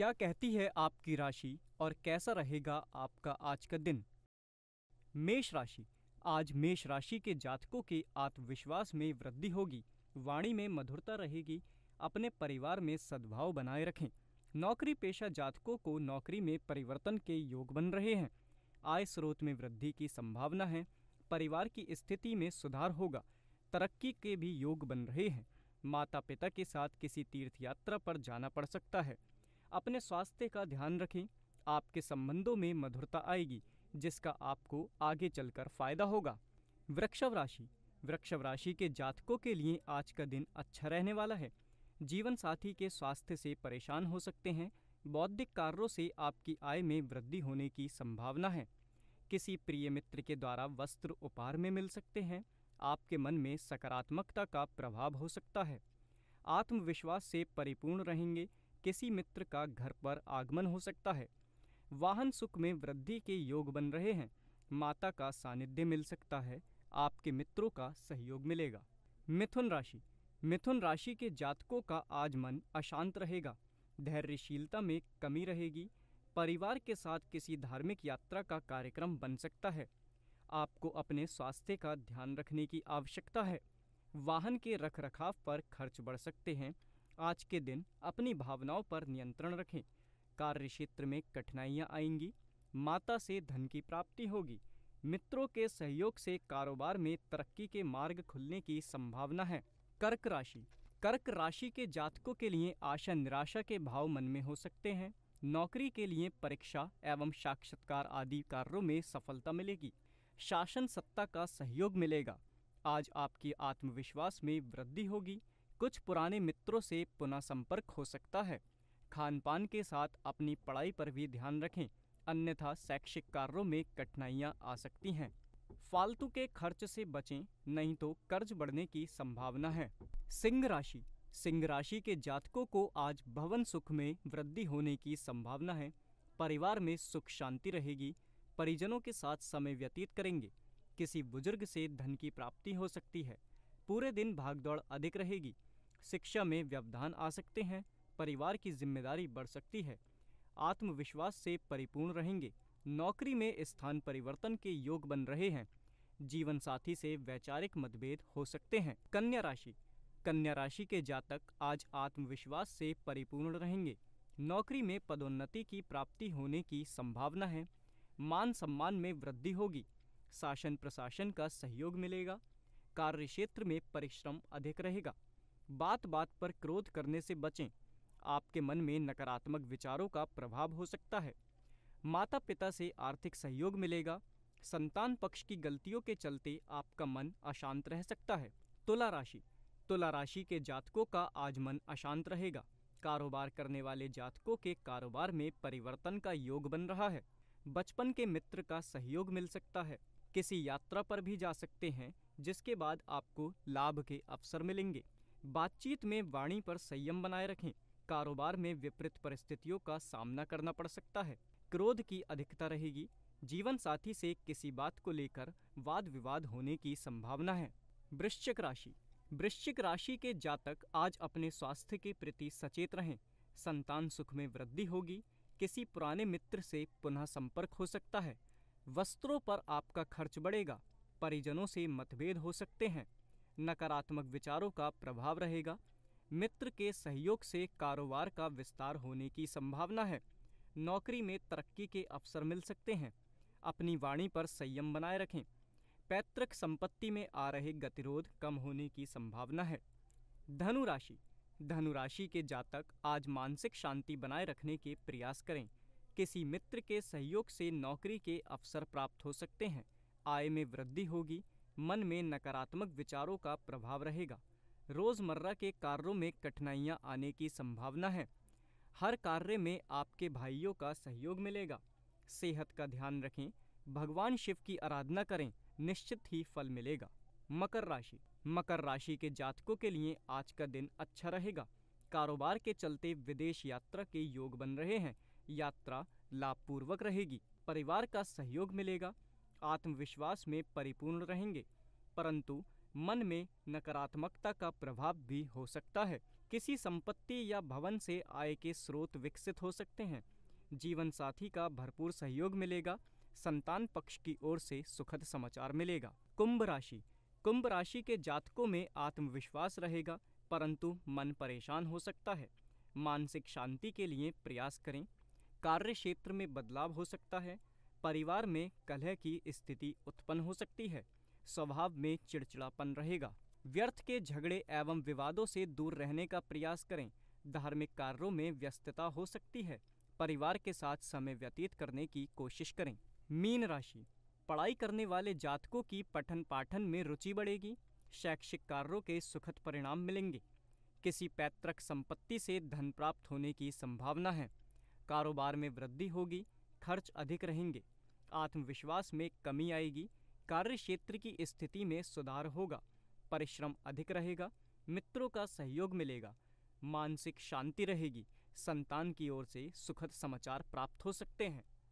क्या कहती है आपकी राशि और कैसा रहेगा आपका आज का दिन मेष राशि आज मेष राशि के जातकों के आत्मविश्वास में वृद्धि होगी वाणी में मधुरता रहेगी अपने परिवार में सद्भाव बनाए रखें नौकरी पेशा जातकों को नौकरी में परिवर्तन के योग बन रहे हैं आय स्रोत में वृद्धि की संभावना है परिवार की स्थिति में सुधार होगा तरक्की के भी योग बन रहे हैं माता पिता के साथ किसी तीर्थ यात्रा पर जाना पड़ सकता है अपने स्वास्थ्य का ध्यान रखें आपके संबंधों में मधुरता आएगी जिसका आपको आगे चलकर फायदा होगा वृक्षव राशि वृक्षव राशि के जातकों के लिए आज का दिन अच्छा रहने वाला है जीवन साथी के स्वास्थ्य से परेशान हो सकते हैं बौद्धिक कार्यों से आपकी आय में वृद्धि होने की संभावना है किसी प्रिय मित्र के द्वारा वस्त्र उपहार में मिल सकते हैं आपके मन में सकारात्मकता का प्रभाव हो सकता है आत्मविश्वास से परिपूर्ण रहेंगे किसी मित्र का घर पर आगमन हो सकता है वाहन सुख में वृद्धि के योग बन रहे हैं माता का सानिध्य मिल सकता है आपके मित्रों का सहयोग मिलेगा मिथुन राशि मिथुन राशि के जातकों का आज मन अशांत रहेगा धैर्यशीलता में कमी रहेगी परिवार के साथ किसी धार्मिक यात्रा का कार्यक्रम बन सकता है आपको अपने स्वास्थ्य का ध्यान रखने की आवश्यकता है वाहन के रख रखाव पर खर्च बढ़ सकते हैं आज के दिन अपनी भावनाओं पर नियंत्रण रखें कार्य क्षेत्र में कठिनाइयां आएंगी माता से धन की प्राप्ति होगी मित्रों के सहयोग से कारोबार में तरक्की के मार्ग खुलने की संभावना है कर्क राशि कर्क राशि के जातकों के लिए आशा निराशा के भाव मन में हो सकते हैं नौकरी के लिए परीक्षा एवं साक्षात्कार आदि कार्यों में सफलता मिलेगी शासन सत्ता का सहयोग मिलेगा आज आपकी आत्मविश्वास में वृद्धि होगी कुछ पुराने मित्रों से पुनः संपर्क हो सकता है खान पान के साथ अपनी पढ़ाई पर भी ध्यान रखें अन्यथा शैक्षिक कार्यों में कठिनाइयाँ आ सकती हैं फालतू के खर्च से बचें नहीं तो कर्ज बढ़ने की संभावना है सिंह राशि सिंह राशि के जातकों को आज भवन सुख में वृद्धि होने की संभावना है परिवार में सुख शांति रहेगी परिजनों के साथ समय व्यतीत करेंगे किसी बुजुर्ग से धन की प्राप्ति हो सकती है पूरे दिन भागदौड़ अधिक रहेगी शिक्षा में व्यवधान आ सकते हैं परिवार की जिम्मेदारी बढ़ सकती है आत्मविश्वास से परिपूर्ण रहेंगे नौकरी में स्थान परिवर्तन के योग बन रहे हैं जीवन साथी से वैचारिक मतभेद हो सकते हैं कन्या राशि कन्या राशि के जातक आज आत्मविश्वास से परिपूर्ण रहेंगे नौकरी में पदोन्नति की प्राप्ति होने की संभावना है मान सम्मान में वृद्धि होगी शासन प्रशासन का सहयोग मिलेगा कार्य क्षेत्र में परिश्रम अधिक रहेगा बात बात पर क्रोध करने से बचें आपके मन में नकारात्मक विचारों का प्रभाव हो सकता है माता पिता से आर्थिक सहयोग मिलेगा संतान पक्ष की गलतियों के चलते आपका मन अशांत रह सकता है तुला राशि तुला राशि के जातकों का आज मन अशांत रहेगा कारोबार करने वाले जातकों के कारोबार में परिवर्तन का योग बन रहा है बचपन के मित्र का सहयोग मिल सकता है किसी यात्रा पर भी जा सकते हैं जिसके बाद आपको लाभ के अवसर मिलेंगे बातचीत में वाणी पर संयम बनाए रखें कारोबार में विपरीत परिस्थितियों का सामना करना पड़ सकता है क्रोध की अधिकता रहेगी जीवन साथी से किसी बात को लेकर वाद विवाद होने की संभावना है वृश्चिक राशि वृश्चिक राशि के जातक आज अपने स्वास्थ्य के प्रति सचेत रहें संतान सुख में वृद्धि होगी किसी पुराने मित्र से पुनः संपर्क हो सकता है वस्त्रों पर आपका खर्च बढ़ेगा परिजनों से मतभेद हो सकते हैं नकारात्मक विचारों का प्रभाव रहेगा मित्र के सहयोग से कारोबार का विस्तार होने की संभावना है नौकरी में तरक्की के अवसर मिल सकते हैं अपनी वाणी पर संयम बनाए रखें पैतृक संपत्ति में आ रहे गतिरोध कम होने की संभावना है धनु राशि धनु राशि के जातक आज मानसिक शांति बनाए रखने के प्रयास करें किसी मित्र के सहयोग से नौकरी के अवसर प्राप्त हो सकते हैं आय में वृद्धि होगी मन में नकारात्मक विचारों का प्रभाव रहेगा रोज़मर्रा के कार्यों में कठिनाइयाँ आने की संभावना है हर कार्य में आपके भाइयों का सहयोग मिलेगा सेहत का ध्यान रखें भगवान शिव की आराधना करें निश्चित ही फल मिलेगा मकर राशि मकर राशि के जातकों के लिए आज का दिन अच्छा रहेगा कारोबार के चलते विदेश यात्रा के योग बन रहे हैं यात्रा लाभपूर्वक रहेगी परिवार का सहयोग मिलेगा आत्मविश्वास में परिपूर्ण रहेंगे परंतु मन में नकारात्मकता का प्रभाव भी हो सकता है किसी संपत्ति या भवन से आय के स्रोत विकसित हो सकते हैं जीवन साथी का भरपूर सहयोग मिलेगा संतान पक्ष की ओर से सुखद समाचार मिलेगा कुंभ राशि कुंभ राशि के जातकों में आत्मविश्वास रहेगा परंतु मन परेशान हो सकता है मानसिक शांति के लिए प्रयास करें कार्य क्षेत्र में बदलाव हो सकता है परिवार में कलह की स्थिति उत्पन्न हो सकती है स्वभाव में चिड़चिड़ापन रहेगा व्यर्थ के झगड़े एवं विवादों से दूर रहने का प्रयास करें धार्मिक कार्यों में व्यस्तता हो सकती है परिवार के साथ समय व्यतीत करने की कोशिश करें मीन राशि पढ़ाई करने वाले जातकों की पठन पाठन में रुचि बढ़ेगी शैक्षिक कार्यों के सुखद परिणाम मिलेंगे किसी पैतृक संपत्ति से धन प्राप्त होने की संभावना है कारोबार में वृद्धि होगी खर्च अधिक रहेंगे आत्मविश्वास में कमी आएगी कार्य क्षेत्र की स्थिति में सुधार होगा परिश्रम अधिक रहेगा मित्रों का सहयोग मिलेगा मानसिक शांति रहेगी संतान की ओर से सुखद समाचार प्राप्त हो सकते हैं